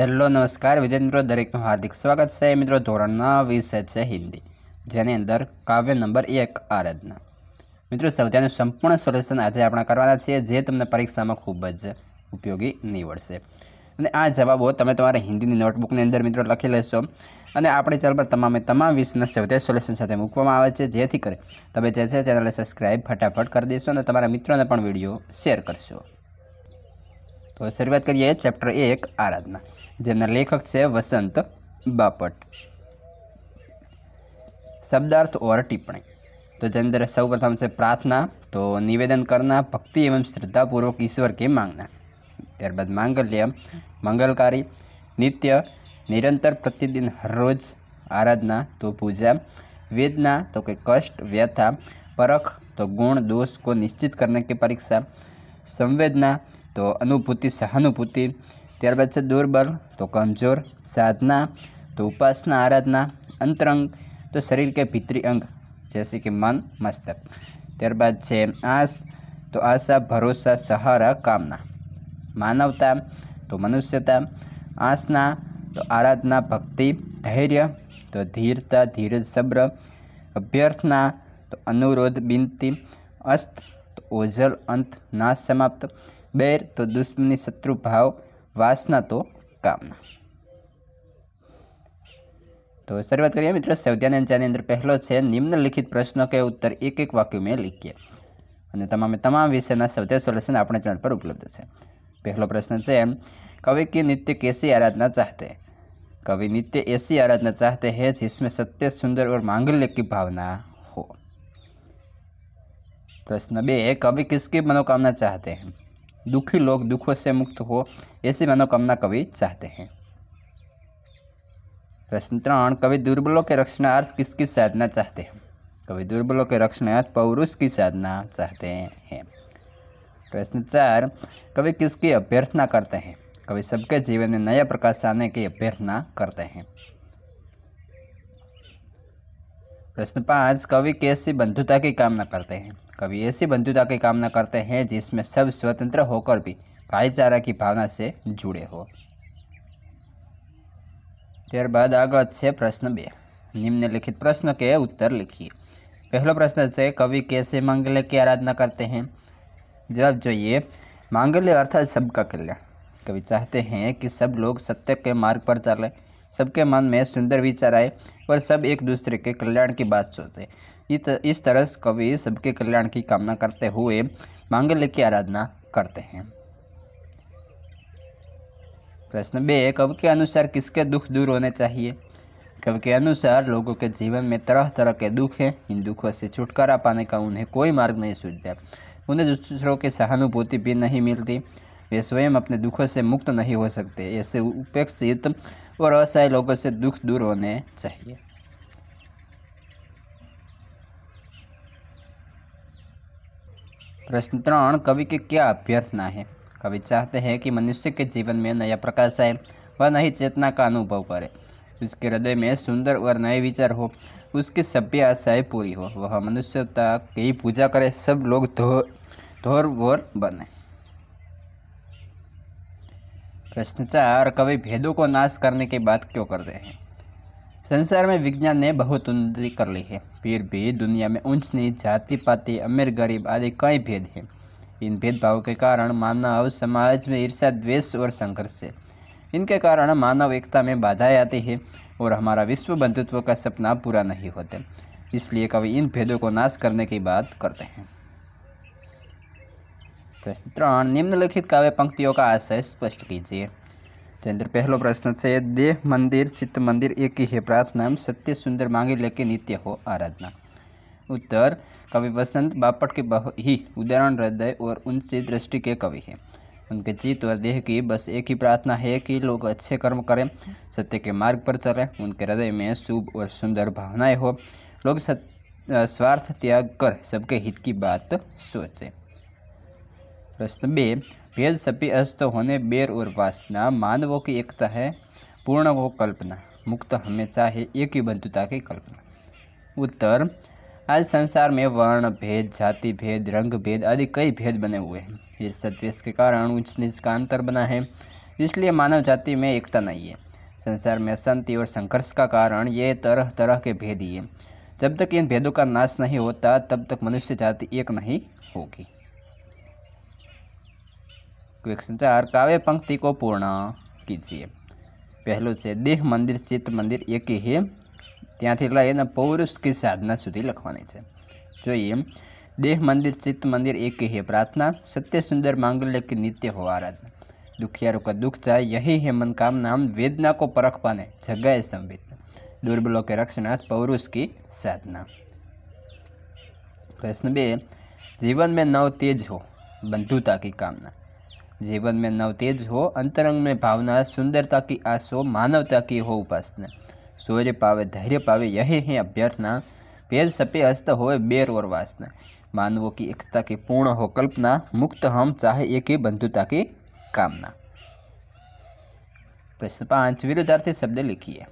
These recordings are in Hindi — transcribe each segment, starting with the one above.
હેલો નમસ્કાર વિદ્યાર્થી મિત્રો દરેકનું હાર્દિક સ્વાગત છે મિત્રો ધોરણના વિષય છે હિન્દી જેની અંદર કાવ્ય નંબર એક આરાધના મિત્રો સૌથીનું સંપૂર્ણ સોલ્યુશન આજે આપણે કરવાના છીએ જે તમને પરીક્ષામાં ખૂબ જ ઉપયોગી નીવડશે અને આ જવાબો તમે તમારા હિન્દીની નોટબુકની અંદર મિત્રો લખી લેશો અને આપણી ચેનલ પર તમામે તમામ વિષયના સૌથી સોલ્યુશન સાથે મૂકવામાં આવે છે જેથી કરી તમે જે છે ચેનલને સબસ્ક્રાઈબ ફટાફટ કરી દેશો અને તમારા મિત્રોને પણ વિડીયો શેર કરશો તો શરૂઆત કરીએ ચેપ્ટર એક આરાધના लेखक से वसंत बापट शब्दार्थ और टिप्पणी तो जर सौ प्रथम से प्रार्थना तो निवेदन करना भक्ति एवं श्रद्धापूर्वक ईश्वर के मांगना त्यारबाद मांगल्य मंगलकारी नित्य निरंतर प्रतिदिन हर रोज आराधना तो पूजा वेदना तो के कष्ट व्यथा परख तो गुण दोष को निश्चित करने की परीक्षा संवेदना तो अनुभूति सहानुभूति त्यारबाद से दुर्बल तो कमजोर साधना तो उपासना आराधना अंतरंग तो शरीर के भित्री अंग जैसे कि मन मस्तक त्यारबाद से आस तो आशा भरोसा सहारा कामना मानवता तो मनुष्यता आसना तो आराधना भक्ति धैर्य तो धीरता धीरज सब्र अभ्यर्थना तो अनुरोध बिनती अस्त तो ओझल अंत ना समाप्त बैर तो दुश्मनी शत्रु भाव वासना तो कामना तो शुरुआत करिए मित्रों सौद्यानंद चाहिए अंदर पहले से निम्नलिखित प्रश्नों के उत्तर एक एक वाक्य में लिखिए तमाम तमाम विषय सौद्य सोल्यूशन अपने चैनल पर उपलब्ध है पहले प्रश्न है कवि की नित्य कैसी आराधना चाहते कवि नित्य ऐसी आराधना चाहते हैं जिसमें सत्य सुंदर और मांगल्य की भावना हो प्रश्न बे कवि किसकी मनोकामना चाहते हैं दुखी लोग दुखों से मुक्त हो ऐसी मनोकामना कवि चाहते हैं प्रश्न त्राण कवि दुर्बलों के रक्षणार्थ किसकी साधना चाहते हैं कवि दुर्बलों के रक्षणार्थ पौरुष की साधना चाहते हैं प्रश्न चार कवि किसकी अभ्यर्थना करते हैं कवि सबके जीवन में नया प्रकाश आने की अभ्यर्थना करते हैं प्रश्न पाँच कवि कैसी बंधुता की कामना करते हैं कवि ऐसी बंधुता की कामना करते हैं जिसमें सब स्वतंत्र होकर भी भाईचारा की भावना से जुड़े हो बाद आगे से प्रश्न बे निम्नलिखित प्रश्न के उत्तर लिखिए पहला प्रश्न से कवि कैसे मांगल्य की आराधना करते हैं जवाब ये मांगल्य अर्थात सबका कल्याण कवि चाहते हैं कि सब लोग सत्य के मार्ग पर चलें सबके मन में सुंदर विचार आए और सब एक दूसरे के कल्याण की बात सोचे इस तरह कवि सबके कल्याण की कामना करते हुए मांगल्य की आराधना करते हैं प्रश्न बे कवि के अनुसार किसके दुख दूर होने चाहिए कव के अनुसार लोगों के जीवन में तरह तरह के दुख हैं इन दुखों से छुटकारा पाने का उन्हें कोई मार्ग नहीं सूझता उन्हें दूसरों की सहानुभूति भी नहीं मिलती वे स्वयं अपने दुखों से मुक्त नहीं हो सकते ऐसे उपेक्षित और असहाय लोगों से दुख दूर होने चाहिए प्रश्न त्रण कवि की क्या अभ्यर्थना है कवि चाहते हैं कि मनुष्य के जीवन में नया प्रकाश आए वह नई चेतना का अनुभव करे उसके हृदय में सुंदर और नए विचार हो उसकी सभ्य आशाएं पूरी हो वह मनुष्यता की पूजा करे सब लोग धोर धोर वोर बने प्रश्न चार कवि भेदों को नाश करने की बात क्यों करते हैं संसार में विज्ञान ने बहुत उन्नति कर ली है फिर भी दुनिया में ऊंच नीच जाति पाति अमीर गरीब आदि कई भेद हैं इन भेदभाव के कारण मानव समाज में ईर्षा द्वेष और संघर्ष है इनके कारण मानव एकता में बाधाएं आती है और हमारा विश्व बंधुत्व का सपना पूरा नहीं होता इसलिए कवि इन भेदों को नाश करने की बात करते हैं प्रश्न ત્રણ निम्नलिखित काव्य पंक्तियों का आशय स्पष्ट कीजिए चंद्र पहलो प्रश्न से देह मंदिर चित्त मंदिर एक ही है प्रार्थना सत्य सुंदर मांगे लेके नित्य हो आराधना उत्तर कवि वसंत बापट के बहु ही उदाहरण हृदय और उनसे दृष्टि के कवि हैं उनके चित्त और देह की बस एक ही प्रार्थना है कि लोग अच्छे कर्म करें सत्य के मार्ग पर चलें उनके हृदय में शुभ और सुंदर भावनाएं हो लोग स्वार्थ त्याग कर सबके हित की बात सोचें प्रश्न बे भेद सभी अस्त होने बेर ઓર मानवों की एकता है पूर्ण वो कल्पना मुक्त हमेशा है एक ही बंधुता की कल्पना उत्तर आज संसार में वर्ण भेद जाति भेद रंग भेद आदि कई भेद बने हुए हैं ये सदेश के कारण उच्च निच का अंतर बना है इसलिए मानव जाति में एकता नहीं है संसार में अशांति और संघर्ष का कारण ये तरह तरह के भेद ही है जब तक इन भेदों का नाश नहीं होता तब तक मनुष्य जाति एक नहीं होगी क्वेश्चन संचार काव्य पंक्ति को पूर्ण कीजिए पहलू से देह मंदिर चित्त मंदिर एक ही त्या पौरुष की साधना सुधी लखवा લખવાની છે જોઈએ દેહ મંદિર ચિત્ત મંદિર એક હે પ્રાર્થના સત્ય સુંદર માંગલ્य કે નિત્य हो आराधना दुखियारों का दुख चाहे यही है मन काम नाम वेदना को परख पाने जगह संबित दुर्बलों के रक्षणार्थ पौरुष की साधना प्रश्न बे जीवन में नव तेज हो बंधुता की कामना जीवन में नवतेज हो अंतरंग में भावना सुंदरता की आसो मानवता की हो उपासना सूर्य पावे धैर्य पावे यही है अभ्यर्थना पेल सपे हस्त हो बेर और वासना मानवों की एकता की पूर्ण हो कल्पना मुक्त हम चाहे एक ही बंधुता की कामना प्रश्न पांच विरुद्धार्थी शब्द लिखिए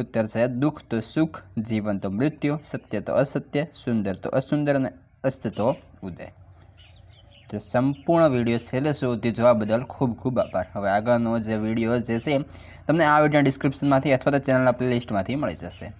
उत्तर से दुख तो सुख जीवन तो मृत्यु सत्य तो असत्य सुंदर तो असुंदर अस्त तो उदय તો સંપૂર્ણ વિડીયો છેલ્લે સુધી જોવા બદલ ખૂબ ખૂબ આભાર હવે આગળનો જે વિડીયો જે છે તમને આ વિડીયો ડિસ્ક્રિપ્શનમાંથી અથવા તો ચેનલના પ્લેલિસ્ટમાંથી મળી જશે